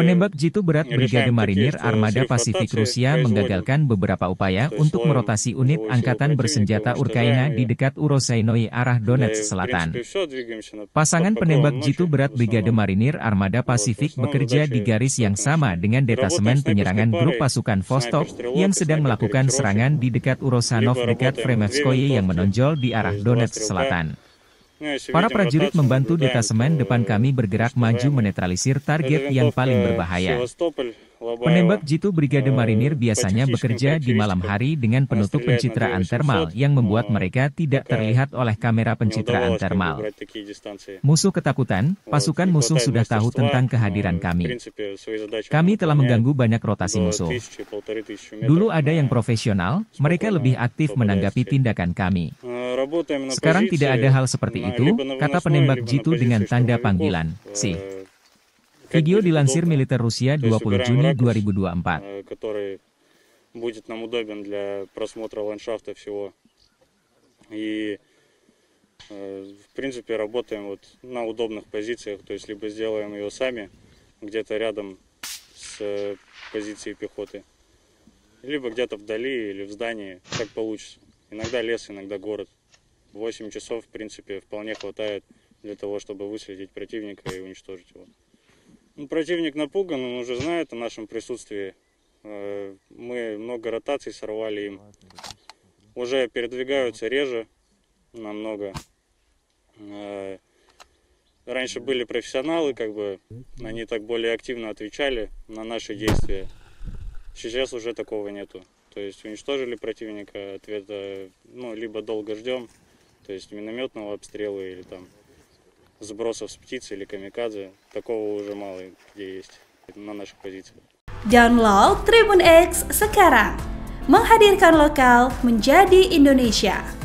Penembak jitu berat Brigade Marinir Armada Pasifik Rusia menggagalkan beberapa upaya untuk merotasi unit angkatan bersenjata Ukraina di dekat Urosainoi arah Donetsk Selatan. Pasangan penembak jitu berat Brigade Marinir Armada Pasifik bekerja di garis yang sama dengan detasemen penyerangan grup pasukan Vostok yang sedang melakukan serangan di dekat Urosanov dekat Fremetskoye yang menonjol di arah Donetsk Selatan. Para prajurit membantu detasemen depan kami bergerak maju menetralisir target yang paling berbahaya. Penembak jitu Brigade eh, Marinir biasanya bekerja di malam hari dengan penutup pencitraan termal yang membuat mereka tidak terlihat oleh kamera pencitraan termal. Musuh ketakutan, pasukan musuh sudah tahu tentang eh, kehadiran kami. Eh, kami telah ya. mengganggu banyak rotasi musuh. Dulu ada yang nah, profesional, mereka lebih aktif menanggapi tindakan kami. Hmm. Sekarang tidak ada hal seperti itu, kata penembak jitu dengan tanda panggilan, si. Э, Video dilansir militer Rusia 20 Juni 2024. Э, будет нам удобен для просмотра ландшафта всего. И, э, в принципе, работаем вот на удобных позициях, то есть либо сделаем ее сами, где-то рядом с позицией пехоты, либо где-то вдали или в здании, как получится. Иногда лес, иногда город. 8 часов, в принципе, вполне хватает для того, чтобы выследить противника и уничтожить его. Ну, противник напуган, он уже знает о нашем присутствии. Э, мы много ротаций сорвали им. Уже передвигаются реже намного. Э, раньше были профессионалы, как бы они так более активно отвечали на наши действия. Сейчас уже такого нету. То есть уничтожили противника, ответа, ну, либо долго ждем, то есть минометного обстрела или там сбросов с птицы или камикадзе, такого уже мало где есть на наших позициях. Download Tribun X sekarang, menghadirkan lokal menjadi Indonesia.